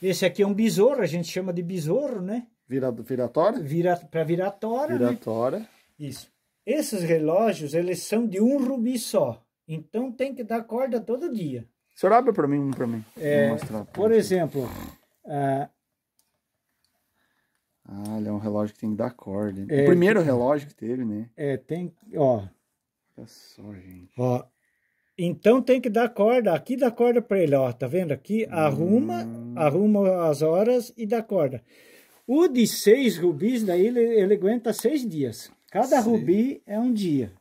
esse aqui é um besouro, a gente chama de besouro, né? Vira, viratória? Vira, para viratório viratório Né? Isso. Esses relógios, eles são de um rubi só. Então tem que dar corda todo dia. O senhor abre para mim um para mim. É, por aqui. exemplo. Uh... Ah, ele é um relógio que tem que dar corda. É, o primeiro tem... relógio que teve, né? É, tem. Ó. Olha só, gente. Ó. Então tem que dar corda. Aqui dá corda para ele, ó. Tá vendo aqui? Hum. Arruma, arruma as horas e dá corda. O de seis rubis, daí ele, ele aguenta seis dias. Cada Sim. rubi é um dia.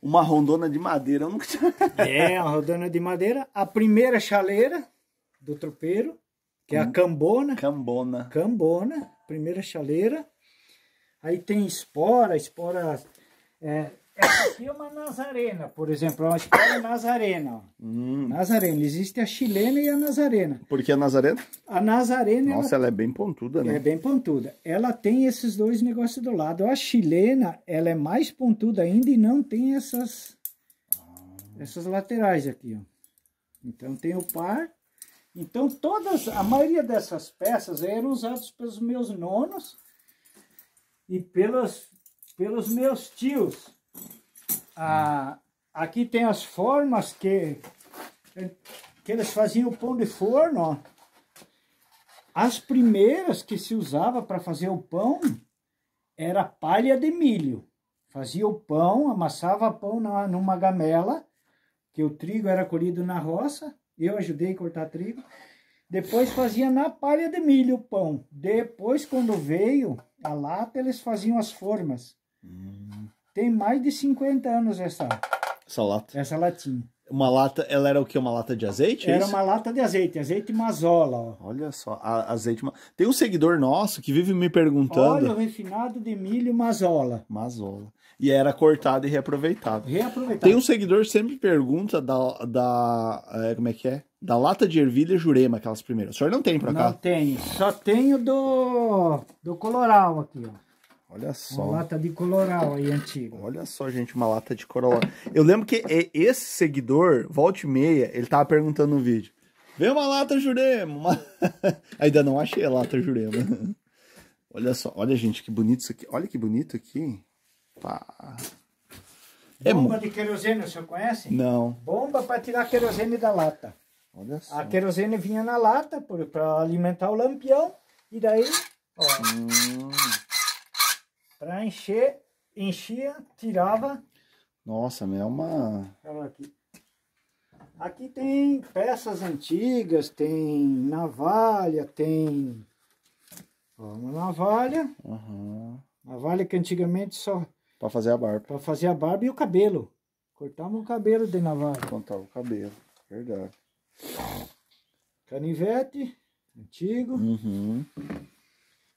Uma rondona de madeira, eu nunca tinha... é, uma rondona de madeira. A primeira chaleira do tropeiro, que é a hum. cambona. Cambona. Cambona, primeira chaleira. Aí tem espora, espora... É, é Essa aqui é uma nazarena, por exemplo, é uma espécie nazarena. Hum. Nazarena, existe a chilena e a nazarena. Por que a nazarena? A nazarena... Nossa, ela, ela é bem pontuda, né? É bem pontuda. Ela tem esses dois negócios do lado. A chilena, ela é mais pontuda ainda e não tem essas, essas laterais aqui, ó. Então tem o par. Então todas, a maioria dessas peças eram usadas pelos meus nonos e pelos, pelos meus tios. Ah, aqui tem as formas que, que eles faziam o pão de forno. Ó. As primeiras que se usava para fazer o pão era palha de milho. Fazia o pão, amassava pão na, numa gamela, que o trigo era colhido na roça. Eu ajudei a cortar trigo. Depois fazia na palha de milho o pão. Depois, quando veio a lata, eles faziam as formas. Hum. Tem mais de 50 anos essa, essa lata. Essa latinha. Uma lata, ela era o que? Uma lata de azeite? É era uma lata de azeite, azeite mazola. Ó. Olha só, a, azeite. Tem um seguidor nosso que vive me perguntando. Olha, o refinado de milho mazola. Mazola. E era cortado e reaproveitado. Reaproveitado. Tem um seguidor sempre pergunta da. da é, como é que é? Da lata de ervilha e jurema, aquelas primeiras. O senhor não tem pra cá? Não tenho, só tenho do, do coloral aqui, ó. Olha só. Uma lata de coloral aí, antigo. Olha só, gente, uma lata de corolla. Eu lembro que esse seguidor, volte meia, ele tava perguntando no vídeo. Vem uma lata Jurema. Uma... <laughs> Ainda não achei a lata Jurema. olha só, olha, gente, que bonito isso aqui. Olha que bonito aqui. Pá. É Bomba de querosene, o senhor conhece? Não. Bomba para tirar querosene da lata. Olha só. A querosene vinha na lata para alimentar o lampião. E daí, ó. Hum. Para encher, enchia, tirava. Nossa, é uma. Aqui. aqui tem peças antigas, tem navalha, tem uma navalha. Uhum. Navalha que antigamente só. Para fazer a barba. Para fazer a barba e o cabelo. Cortava o cabelo de navalha. Cortava o cabelo, verdade. Canivete, antigo. Uhum.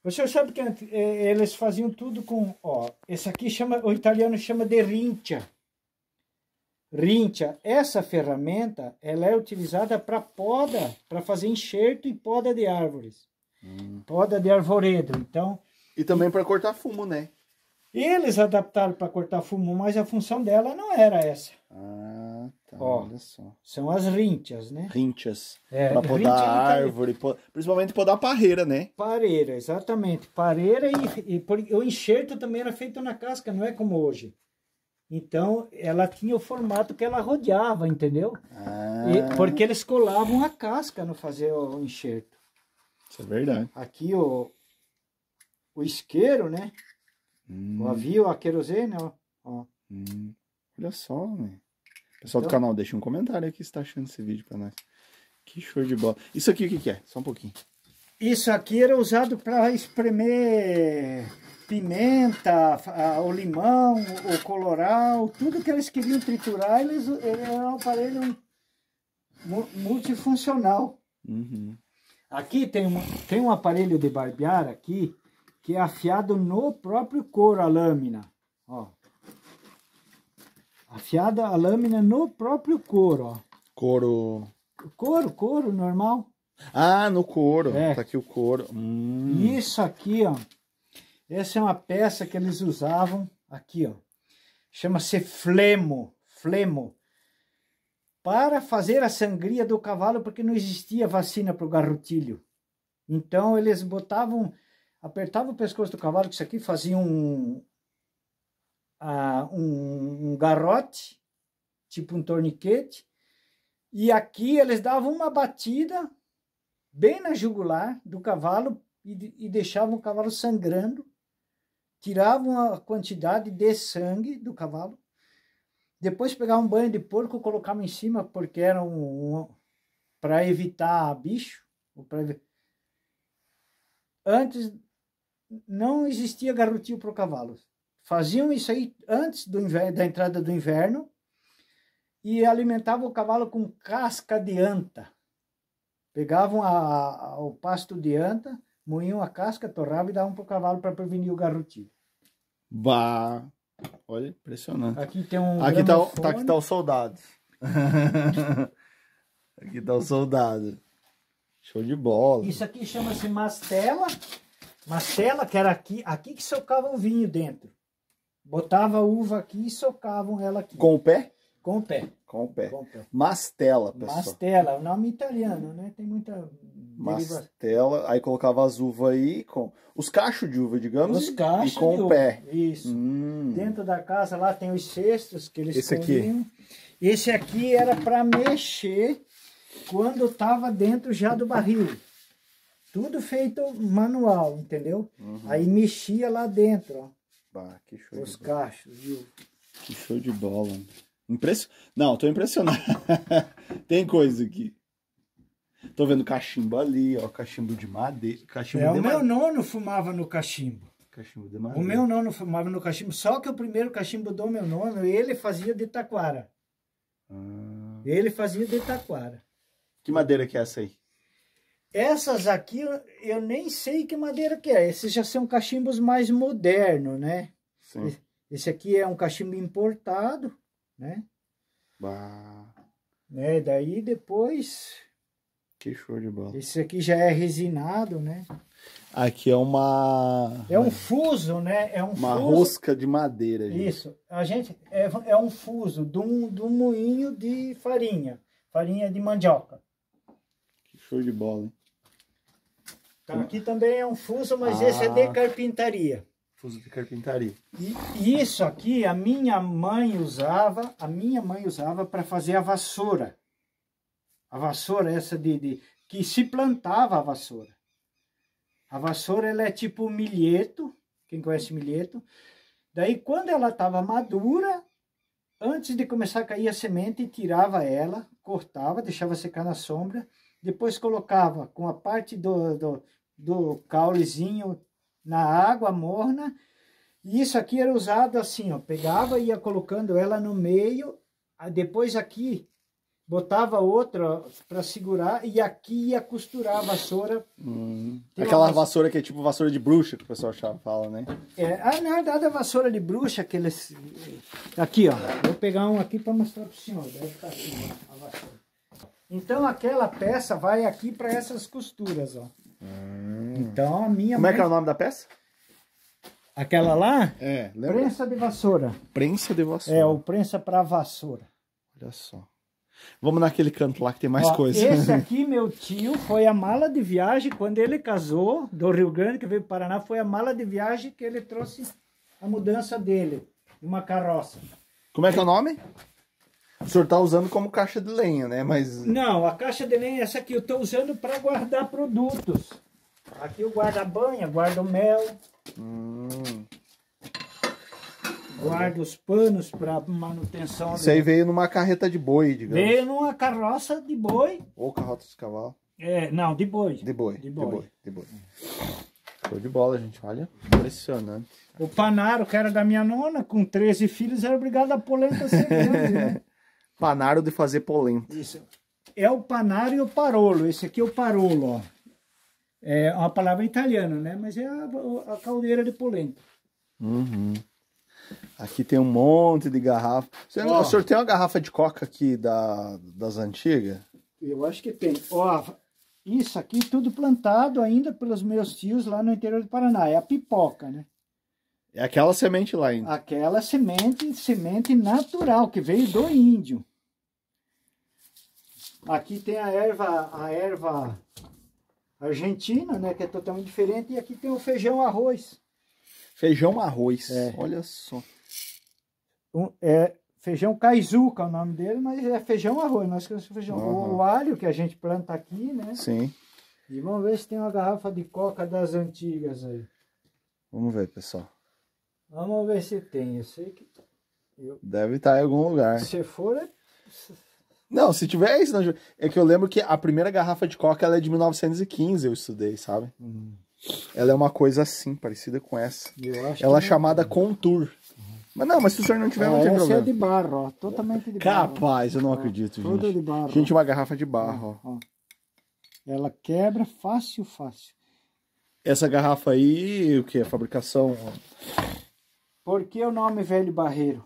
Você sabe que antes, é, eh, eles faziam tudo com, ó, esse aqui chama, o italiano chama de rincia. Rincia, essa ferramenta, ela é utilizada para poda, para fazer enxerto e poda de árvores. Hum. Poda de arvoredo, então. E também para cortar fumo, né? Eles adaptaram para cortar fumo, mas a função dela não era essa. Ah tá, Ó, olha só. São as rinchas, né? Rinchas. É, pra podar é árvore, pod... principalmente podar parreira, né? Pareira, exatamente. Pareira e, e por... o enxerto também era feito na casca, não é como hoje. Então, ela tinha o formato que ela rodeava, entendeu? Ah. E, porque eles colavam a casca no fazer o enxerto. Isso é verdade. Aqui o, o isqueiro, né? Hum. O avio, a querosene, ó. Hum. Olha só, né? Pessoal então... do canal, deixa um comentário aqui se tá achando esse vídeo para nós. Que show de bola. Isso aqui o que, que é? Só um pouquinho. Isso aqui era usado para espremer pimenta, ah, o limão, o coloral, tudo que eles queriam triturar, eles, ele era é um aparelho multifuncional. Uhum. Aqui tem um, tem um aparelho de barbear aqui, que é afiado no próprio couro, a lâmina. Ó, afiada a lâmina no próprio couro, ó. Couro. Couro, couro normal. Ah, no couro. É. Tá aqui o couro. Hum. Isso aqui, ó. Essa é uma peça que eles usavam aqui, ó. Chama-se flemo, flemo. Para fazer a sangria do cavalo, porque não existia vacina para o garrotilho. Então eles botavam, apertavam o pescoço do cavalo, que isso aqui fazia um, um, um garrote, tipo um torniquete, e aqui eles davam uma batida bem na jugular do cavalo e, e deixavam o cavalo sangrando, tiravam a quantidade de sangue do cavalo, depois pegavam um banho de porco, colocavam em cima porque era um, um para evitar bicho, antes não existia garrotil para o cavalo. Faziam isso aí antes inverno, da entrada do inverno e alimentavam o cavalo com casca de anta. Pegavam a, a, o pasto de anta, moíam a casca, torravam e davam para o cavalo para prevenir o garrotilho. Bah! Olha, impressionante. Aqui tem um. Aqui tá, tá, tá o soldado. <laughs> aqui tá o soldado. Show de bola. Isso aqui chama-se mastela. Mastela, que era aqui, aqui que socava o vinho dentro. Botava a uva aqui e socavam ela aqui. Com o pé? Com o pé. Com o pé. Com o pé. Mastela, pessoal. Mastela, o nome italiano, né? Tem muita. Mastela, aí colocava as uvas aí, com os cachos de uva, digamos. Os cachos. E com o pé. Isso. Hum. Dentro da casa lá tem os cestos que eles Esse comiam. aqui. Esse aqui era para mexer quando estava dentro já do barril. Tudo feito manual, entendeu? Uhum. Aí mexia lá dentro, ó. Bah, que show Os de cachos, viu? Que show de bola. Impresso. Não, tô impressionado. <laughs> Tem coisa aqui. Tô vendo cachimbo ali, ó, cachimbo de madeira. Cachimbo é, de o meu nono fumava no cachimbo. Cachimbo de madeira. O meu nono fumava no cachimbo, só que o primeiro cachimbo do meu nono, ele fazia de taquara. Ah. Ele fazia de taquara. Que madeira que é essa aí? Essas aqui eu nem sei que madeira que é. Esses já são cachimbos mais modernos, né? Sim. Esse aqui é um cachimbo importado, né? Bah. Né? Daí depois. Que show de bola. Esse aqui já é resinado, né? Aqui é uma. É um fuso, né? É um uma fuso... rosca de madeira. Gente. Isso. A gente é, é um fuso de um, de um moinho de farinha. Farinha de mandioca. Que show de bola, hein? Tá, aqui também é um fuso, mas ah, esse é de carpintaria. Fuso de carpintaria. E isso aqui a minha mãe usava, a minha mãe usava para fazer a vassoura. A vassoura essa de, de, que se plantava a vassoura. A vassoura ela é tipo milheto, quem conhece milheto. Daí quando ela estava madura, antes de começar a cair a semente, tirava ela, cortava, deixava secar na sombra, depois colocava com a parte do, do do caulezinho na água morna. E isso aqui era usado assim, ó, pegava e ia colocando ela no meio, depois aqui botava outra para segurar e aqui ia costurar a vassoura. Hum. Aquela vassoura que é tipo vassoura de bruxa que o pessoal chama, fala, né? É, a ah, na verdade a vassoura de bruxa aqueles aqui, ó. Vou pegar um aqui para mostrar para o senhor. Deve ficar aqui assim, ó, a vassoura. Então aquela peça vai aqui para essas costuras, ó. Hum. Então a minha Como mãe... é que é o nome da peça? Aquela lá? É, lembra? Prensa de vassoura. Prensa de vassoura. É, o prensa para vassoura. Olha só. Vamos naquele canto lá que tem mais Ó, coisa. Esse <laughs> aqui, meu tio, foi a mala de viagem quando ele casou do Rio Grande, que veio para o Paraná, foi a mala de viagem que ele trouxe a mudança dele, uma carroça. Como é que é o nome? O senhor está usando como caixa de lenha, né? Mas... Não, a caixa de lenha é essa aqui. Eu estou usando para guardar produtos. Aqui eu guardo a banha, guardo o mel. Hum. Guardo os panos para manutenção. Isso aí veio numa carreta de boi, digamos. Veio numa carroça de boi. Ou carroça de cavalo. É, não, de boi. De boi, de boi, de boi. De boi. de bola, gente. Olha, impressionante. O Panaro, que era da minha nona, com 13 filhos, era obrigado a polenta ser grande, né? <laughs> Panaro de fazer polenta. Isso. É o panaro e o parolo. Esse aqui é o parolo, ó. É uma palavra italiana, né? Mas é a, a caldeira de polenta. Uhum. Aqui tem um monte de garrafa. Você, o senhor tem uma garrafa de coca aqui da, das antigas? Eu acho que tem. Ó, isso aqui tudo plantado ainda pelos meus tios lá no interior do Paraná. É a pipoca, né? É aquela semente lá ainda. Aquela semente, semente natural que veio do índio. Aqui tem a erva, a erva argentina, né? Que é totalmente diferente. E aqui tem o feijão arroz. Feijão arroz. É. Olha só. Um, é feijão caizuca é o nome dele, mas é feijão arroz. Nós queremos feijão. Uhum. O alho que a gente planta aqui, né? Sim. E vamos ver se tem uma garrafa de coca das antigas aí. Vamos ver, pessoal. Vamos ver se tem. Eu sei que. Eu... Deve estar tá em algum lugar. Se for, é... Não, se tiver isso, não... é que eu lembro que a primeira garrafa de coca ela é de 1915, eu estudei, sabe? Uhum. Ela é uma coisa assim, parecida com essa. ela é, é chamada Contour. Uhum. Mas não, mas se o senhor não tiver, é, não tem é problema. é de barro, ó. totalmente de barro. Capaz, eu não acredito, é, gente. Toda de barro. Gente, uma garrafa de barro, ó. ó. Ela quebra fácil, fácil. Essa garrafa aí, o que é? Fabricação? Por que o nome Velho Barreiro?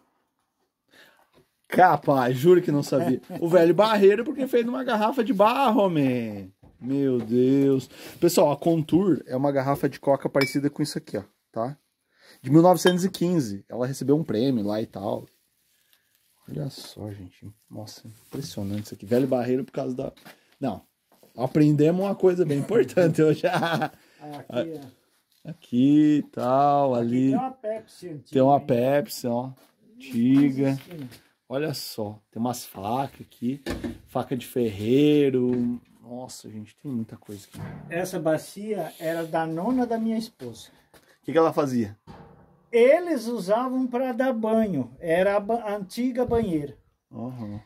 Capa, juro que não sabia. O velho barreiro, porque fez uma garrafa de barro, man. Meu Deus. Pessoal, a Contour é uma garrafa de coca parecida com isso aqui, ó, tá? De 1915. Ela recebeu um prêmio lá e tal. Olha só, gente. Nossa, impressionante isso aqui. Velho barreiro por causa da. Não. Aprendemos uma coisa bem importante hoje. <laughs> aqui, ah, aqui tal, aqui ali. Tem uma Pepsi antiga. Tem uma Pepsi, ó. Hum, antiga. Olha só, tem umas facas aqui, faca de ferreiro. Nossa, gente, tem muita coisa aqui. Essa bacia era da nona da minha esposa. O que, que ela fazia? Eles usavam para dar banho. Era a, ba a antiga banheira. Uhum.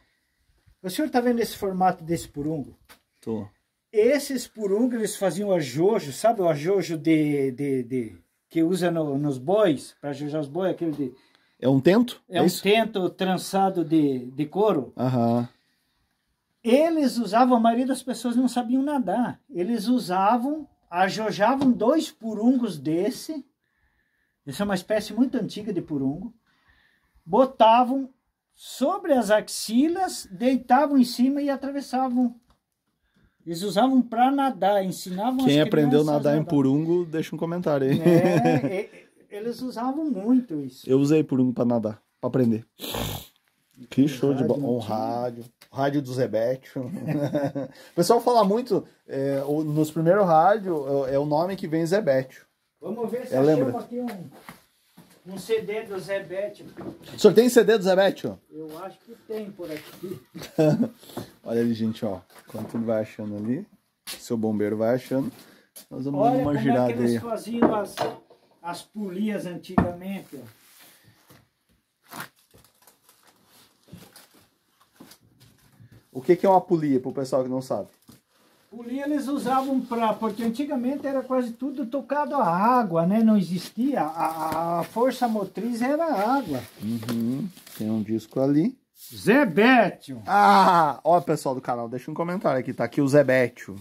O senhor está vendo esse formato desse purungo? Tô. Esses porungos eles faziam ajojo, sabe o ajojo de, de, de que usa no, nos bois, para ajojar os bois, aquele de é um tento? É, é um isso? tento trançado de, de couro. Aham. Eles usavam, a maioria das pessoas não sabiam nadar. Eles usavam, ajojavam dois purungos desse. Isso é uma espécie muito antiga de purungo. Botavam sobre as axilas, deitavam em cima e atravessavam. Eles usavam para nadar, ensinavam Quem aprendeu a nadar, nadar em purungo, deixa um comentário aí. É, é, é. Eles usavam muito isso. Eu usei por um pra nadar, pra aprender. Que show de bola. Um rádio. Rádio do Zebetio. <laughs> o pessoal fala muito, é, o, nos primeiros rádios, é, é, o nome que vem Zebetio. Vamos ver se eu aqui um, um CD do Zebetio. O senhor tem CD do Zebetio? Eu acho que tem por aqui. <laughs> Olha ali, gente, ó. Quanto ele vai achando ali, seu bombeiro vai achando. Nós vamos Olha dar uma é girada é aí. que eles faziam as as polias antigamente, ó. O que, que é uma polia, para o pessoal que não sabe? Polia eles usavam para... Porque antigamente era quase tudo tocado a água, né? Não existia. A, a força motriz era a água. Uhum. Tem um disco ali. Zé Bétio. Ah! Ó, pessoal do canal, deixa um comentário aqui. Tá aqui o Zé Bétio.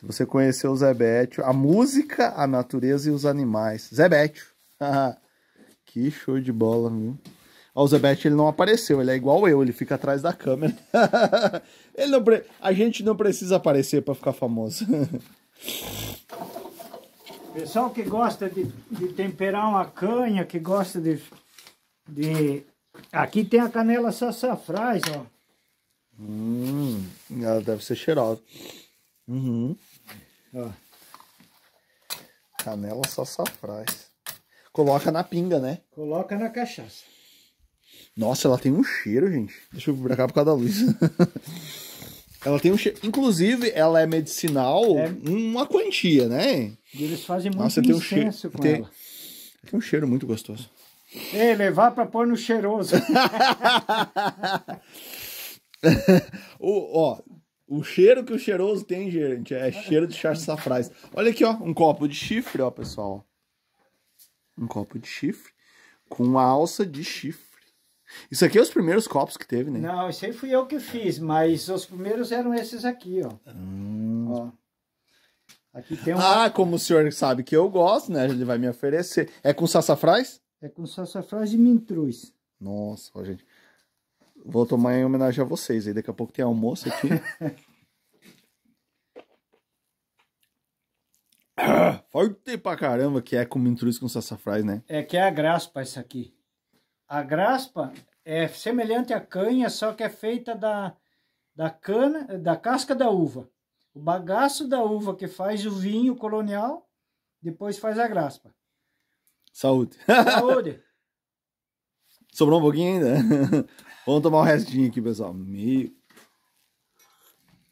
Se você conheceu o Zé Bétio, a música, a natureza e os animais. Zé Bétio. <laughs> que show de bola, viu? Ó, o Zé Bétio, ele não apareceu, ele é igual eu, ele fica atrás da câmera. <laughs> ele não pre... A gente não precisa aparecer para ficar famoso. <laughs> Pessoal que gosta de, de, temperar uma canha, que gosta de, de... Aqui tem a canela sassafrás, ó. Hum, ela deve ser cheirosa. Uhum. Ó. Canela só safraz. Coloca na pinga, né? Coloca na cachaça. Nossa, ela tem um cheiro, gente. Deixa eu vir pra cá por causa da luz. <laughs> ela tem um cheiro. Inclusive, ela é medicinal é. uma quantia, né? eles fazem muito Nossa, tem um cheiro, com tem... ela. Tem um cheiro muito gostoso. É, levar pra pôr no cheiroso. <laughs> o, ó, o cheiro que o cheiroso tem, gente, é cheiro de chá de safrás. Olha aqui, ó, um copo de chifre, ó, pessoal. Um copo de chifre com uma alça de chifre. Isso aqui é os primeiros copos que teve, né? Não, isso aí fui eu que fiz, mas os primeiros eram esses aqui, ó. Hum. ó. Aqui tem um... Ah, como o senhor sabe que eu gosto, né? Ele vai me oferecer. É com sassafrás? É com sassafrás e mintruz. Nossa, ó, gente. Vou tomar em homenagem a vocês aí. Daqui a pouco tem almoço aqui. <laughs> forte pra caramba que é com intrus com sassafrás, né? É que é a graspa isso aqui. A graspa é semelhante à canha, só que é feita da, da cana, da casca da uva. O bagaço da uva que faz o vinho colonial, depois faz a graspa. Saúde. Saúde. <laughs> Sobrou um pouquinho ainda? <laughs> Vamos tomar o um restinho aqui, pessoal. Meio.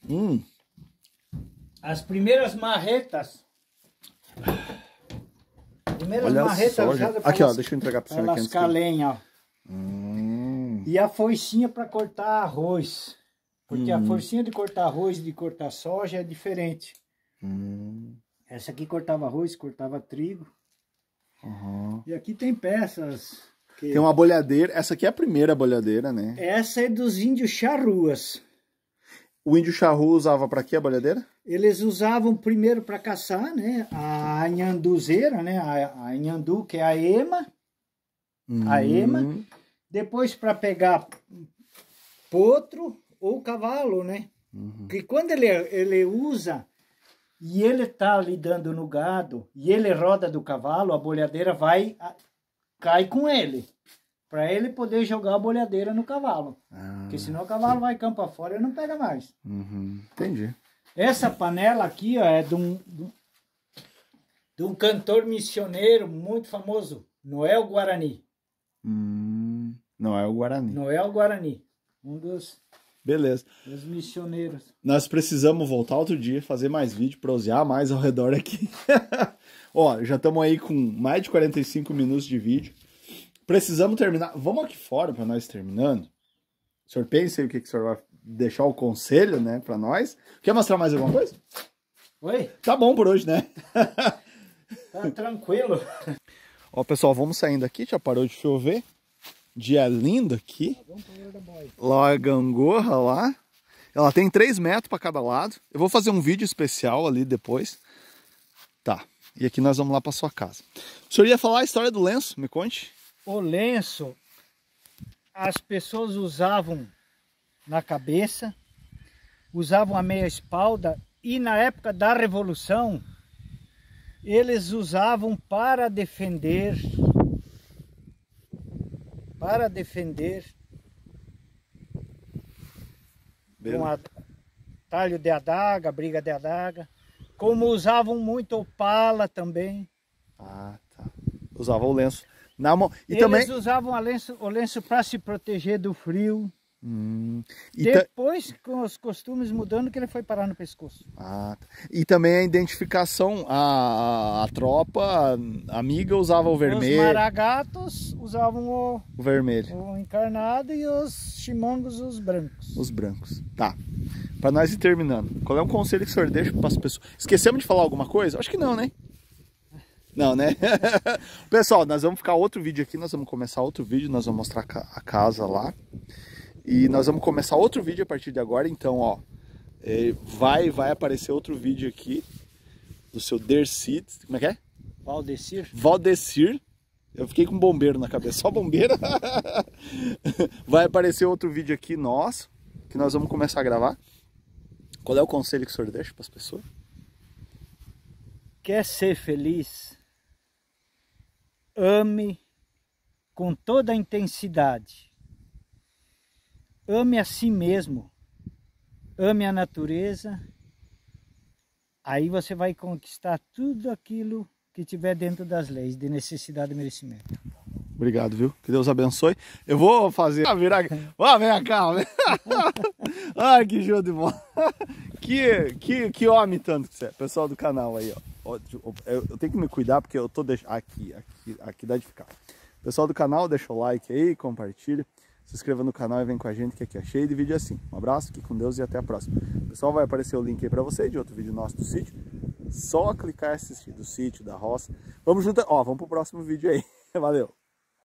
Hum. As primeiras marretas. Primeiras Olha marretas usadas Aqui, ó, deixa eu entregar pra você Lascar lenha, ó. Hum. E a foicinha para cortar arroz. Porque hum. a forcinha de cortar arroz e de cortar soja é diferente. Hum. Essa aqui cortava arroz, cortava trigo. Uhum. E aqui tem peças que... Tem uma bolhadeira. Essa aqui é a primeira bolhadeira, né? Essa é dos índios charruas. O índio charru usava para quê a bolhadeira? Eles usavam primeiro para caçar, né? A anhanduzeira, né? A, a anhandu, que é a ema. A hum. ema. Depois para pegar potro ou cavalo, né? Uhum. Que quando ele, ele usa e ele tá lidando no gado e ele roda do cavalo, a bolhadeira vai cai com ele. Pra ele poder jogar a bolhadeira no cavalo. Ah, porque senão o cavalo sim. vai campo fora e não pega mais. Uhum, entendi. Essa panela aqui ó, é de um, de um cantor missioneiro muito famoso, Noel Guarani. Hum, Noel Guarani. Noel Guarani. Um dos Beleza. Os missioneiros. Nós precisamos voltar outro dia, fazer mais vídeo, prosear mais ao redor aqui. <laughs> Ó, já estamos aí com mais de 45 minutos de vídeo. Precisamos terminar. Vamos aqui fora para nós terminando. O senhor pensa aí o que, que o senhor vai deixar o conselho, né, para nós. Quer mostrar mais alguma coisa? Oi? Tá bom por hoje, né? <laughs> tá tranquilo. Ó, pessoal, vamos saindo aqui. Já parou de chover. Dia lindo aqui. Ah, lá a gangorra lá. Ela tem 3 metros para cada lado. Eu vou fazer um vídeo especial ali depois. Tá e aqui nós vamos lá para sua casa. O senhor ia falar a história do lenço, me conte. O lenço as pessoas usavam na cabeça, usavam a meia espalda e na época da revolução eles usavam para defender para defender Beleza. com a, talho de adaga, briga de adaga. Como usavam muito opala também. Ah, tá. Usavam o lenço. Na mão. E Eles também... usavam lenço, o lenço para se proteger do frio. Hum. Depois, ta... com os costumes mudando, que ele foi parar no pescoço. Ah, tá. e também a identificação, a, a, a tropa a amiga usava o vermelho. Os maragatos usavam o, o vermelho. O encarnado e os chimangos, os brancos. Os brancos, tá para nós ir terminando, qual é o conselho que o senhor deixa para as pessoas? Esquecemos de falar alguma coisa? Acho que não, né? Não, né? <laughs> Pessoal, nós vamos ficar outro vídeo aqui, nós vamos começar outro vídeo, nós vamos mostrar a casa lá. E nós vamos começar outro vídeo a partir de agora, então, ó. É, vai, vai aparecer outro vídeo aqui do seu Dercy, como é que é? Valdecir. Valdecir. Eu fiquei com bombeiro na cabeça, só bombeira. <laughs> vai aparecer outro vídeo aqui nosso, que nós vamos começar a gravar. Qual é o conselho que o senhor deixa para as pessoas? Quer ser feliz? Ame com toda a intensidade. Ame a si mesmo. Ame a natureza. Aí você vai conquistar tudo aquilo que tiver dentro das leis de necessidade e merecimento. Obrigado, viu? Que Deus abençoe. Eu vou fazer. Ah, virar. aqui. Ah, vem cá. <laughs> Ai, que show de bola. <laughs> Que, que, que homem tanto que você é. Pessoal do canal aí, ó. Eu tenho que me cuidar porque eu tô deixando. Aqui, aqui, aqui dá de ficar. Pessoal do canal, deixa o like aí, compartilha. Se inscreva no canal e vem com a gente que aqui é cheio de vídeo assim. Um abraço, fique com Deus e até a próxima. Pessoal, vai aparecer o link aí pra você de outro vídeo nosso do sítio. Só clicar e assistir do sítio, da roça. Vamos juntar. Ó, vamos pro próximo vídeo aí. <laughs> Valeu!